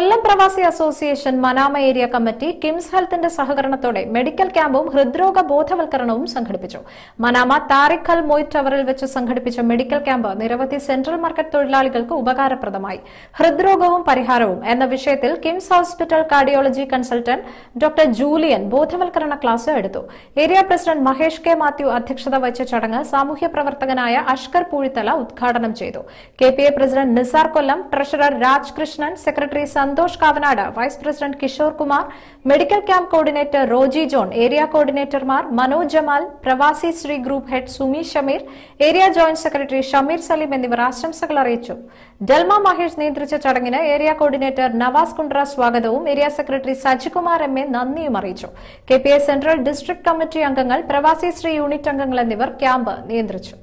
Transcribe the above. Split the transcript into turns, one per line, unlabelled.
കൊല്ലം Pravasi association Manama area committee KIMS ഹെൽത്തിന്റെ സഹകരണത്തോടെ medical ക്യാമ്പും ഹൃദ്രോഗ ബോധവൽക്കരണവും സംഘടിപ്പിച്ചു മനാമ താരിഖൽ മൊയ് ടവറിൽ വെച്ച് സംഘടിപ്പിച്ച മെഡിക്കൽ ക്യാമ്പ് നിരവധി സെൻട്രൽ മാർക്കറ്റ് തൊഴിലാളികൾക്ക് ഉപകാരപ്രദമായി ഹൃദ്രോഗവും പരിഹാരവും എന്ന വിഷയത്തിൽ KIMS hospital cardiology consultant doctor Julian ബോധവൽക്കരണ ക്ലാസ് എടുത്തു area president Mahesh K Mathew അധ്യക്ഷത വഹിച്ച ചടങ്ങ് സാമൂഹ്യ പ്രവർത്തകനായ അഷ്കർ പൂഴിത്തല ഉദ്ഘാടനം ചെയ്തു K president Nisar Kollam treasurer Rajkrishnan secretary Santhosh Kavanad vice president Kishore Kumar medical camp coordinator Roji John area കോർഡിനേറ്റർമാർ Manoj Jamal Pravasi Shri group head Sumi Shameer area joint secretary Shameer Saleem എന്നിവർ ആശംസകൾ അറിയിച്ചു ഡൽമ മഹേഷ് നിയന്ത്രിച്ച ചടങ്ങിന് ഏരിയ കോർഡിനേറ്റർ നവാസ് കുണ്ട്ര സ്വാഗതവും area secretary Sajikumar M A നന്ദിയും അറിയിച്ചു കെ സെൻട്രൽ ഡിസ്ട്രിക്ട് കമ്മിറ്റി അംഗങ്ങൾ പ്രവാസി ശ്രീ യൂണിറ്റ് അംഗങ്ങൾ എന്നിവർ ക്യാമ്പ് നിയന്ത്രിച്ചു